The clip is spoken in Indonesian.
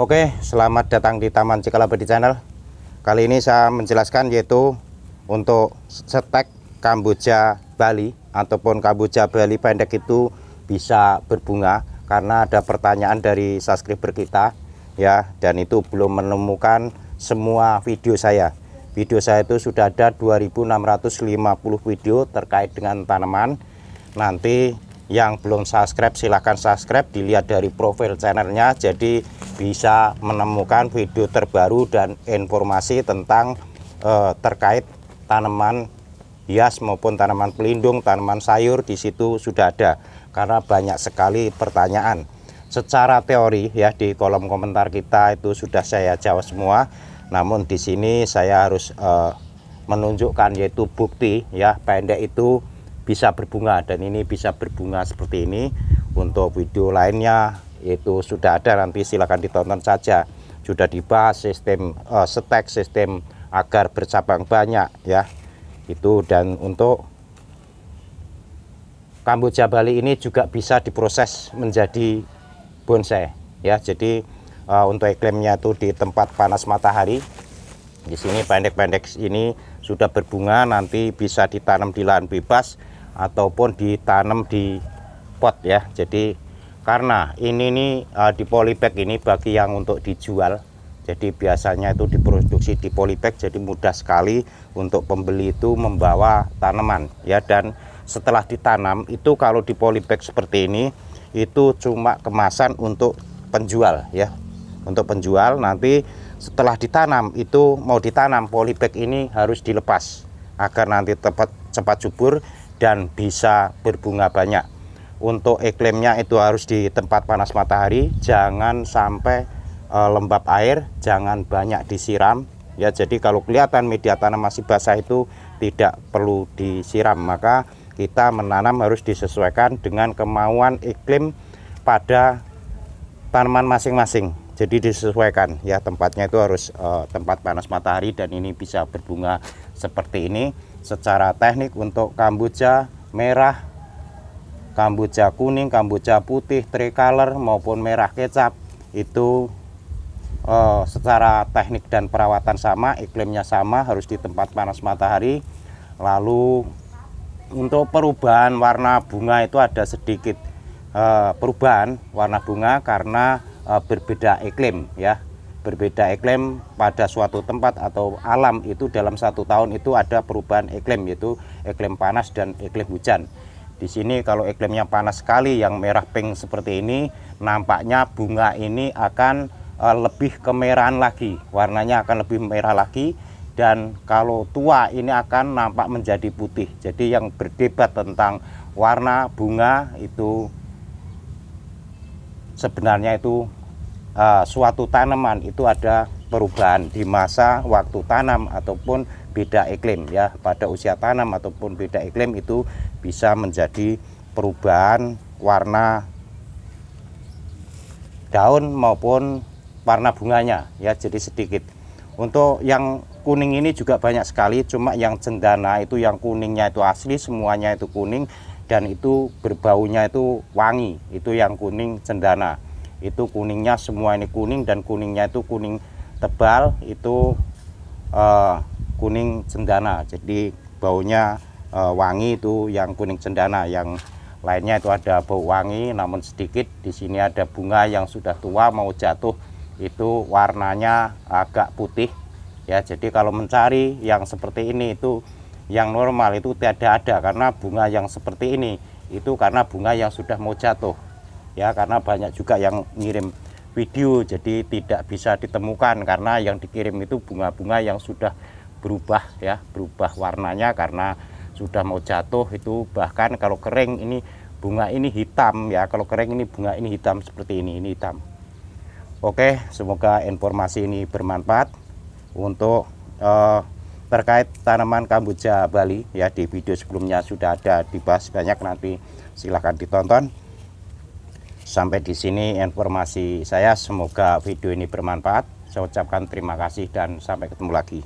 Oke, selamat datang di Taman Cikalabadi Channel. Kali ini saya menjelaskan yaitu untuk setek Kamboja Bali ataupun Kamboja Bali pendek itu bisa berbunga karena ada pertanyaan dari subscriber kita ya dan itu belum menemukan semua video saya. Video saya itu sudah ada 2650 video terkait dengan tanaman. Nanti yang belum subscribe silahkan subscribe dilihat dari profil channelnya jadi bisa menemukan video terbaru dan informasi tentang eh, terkait tanaman hias maupun tanaman pelindung tanaman sayur di situ sudah ada karena banyak sekali pertanyaan secara teori ya di kolom komentar kita itu sudah saya jawab semua namun di sini saya harus eh, menunjukkan yaitu bukti ya pendek itu bisa berbunga dan ini bisa berbunga seperti ini untuk video lainnya itu sudah ada nanti silahkan ditonton saja sudah dibahas sistem uh, eh, stek sistem agar bercabang banyak ya itu dan untuk kamboja Bali ini juga bisa diproses menjadi bonsai ya jadi uh, untuk iklimnya itu di tempat panas matahari di sini pendek-pendek ini sudah berbunga nanti bisa ditanam di lahan bebas ataupun ditanam di pot ya jadi karena ini nih uh, di polybag ini bagi yang untuk dijual jadi biasanya itu diproduksi di polybag jadi mudah sekali untuk pembeli itu membawa tanaman ya dan setelah ditanam itu kalau di polybag seperti ini itu cuma kemasan untuk penjual ya untuk penjual nanti setelah ditanam itu mau ditanam polybag ini harus dilepas agar nanti tepat cepat subur dan bisa berbunga banyak untuk iklimnya itu harus di tempat panas matahari jangan sampai eh, lembab air jangan banyak disiram ya jadi kalau kelihatan media tanam masih basah itu tidak perlu disiram maka kita menanam harus disesuaikan dengan kemauan iklim pada tanaman masing-masing jadi disesuaikan ya tempatnya itu harus e, tempat panas matahari dan ini bisa berbunga seperti ini secara teknik untuk kamboja merah, kamboja kuning, kamboja putih, tricolor maupun merah kecap itu eh, secara teknik dan perawatan sama, iklimnya sama, harus di tempat panas matahari. Lalu untuk perubahan warna bunga itu ada sedikit eh, perubahan warna bunga karena eh, berbeda iklim ya berbeda iklim pada suatu tempat atau alam itu dalam satu tahun itu ada perubahan iklim yaitu iklim panas dan iklim hujan. Di sini kalau iklimnya panas sekali yang merah pink seperti ini nampaknya bunga ini akan eh, lebih kemerahan lagi, warnanya akan lebih merah lagi dan kalau tua ini akan nampak menjadi putih. Jadi yang berdebat tentang warna bunga itu sebenarnya itu uh, suatu tanaman itu ada perubahan di masa waktu tanam ataupun beda iklim ya pada usia tanam ataupun beda iklim itu bisa menjadi perubahan warna daun maupun warna bunganya ya jadi sedikit untuk yang kuning ini juga banyak sekali cuma yang cendana itu yang kuningnya itu asli semuanya itu kuning dan itu berbaunya itu wangi itu yang kuning cendana itu kuningnya semua ini kuning dan kuningnya itu kuning tebal itu uh, kuning cendana jadi baunya uh, wangi itu yang kuning cendana yang lainnya itu ada bau wangi namun sedikit di sini ada bunga yang sudah tua mau jatuh itu warnanya agak putih ya jadi kalau mencari yang seperti ini itu yang normal itu tidak ada karena bunga yang seperti ini itu karena bunga yang sudah mau jatuh ya karena banyak juga yang ngirim video jadi tidak bisa ditemukan karena yang dikirim itu bunga-bunga yang sudah berubah ya berubah warnanya karena sudah mau jatuh itu bahkan kalau kering ini bunga ini hitam ya kalau kering ini bunga ini hitam seperti ini ini hitam Oke semoga informasi ini bermanfaat untuk eh, terkait tanaman kamboja Bali ya di video sebelumnya sudah ada dibahas banyak nanti silahkan ditonton Sampai di sini informasi saya, semoga video ini bermanfaat. Saya ucapkan terima kasih dan sampai ketemu lagi.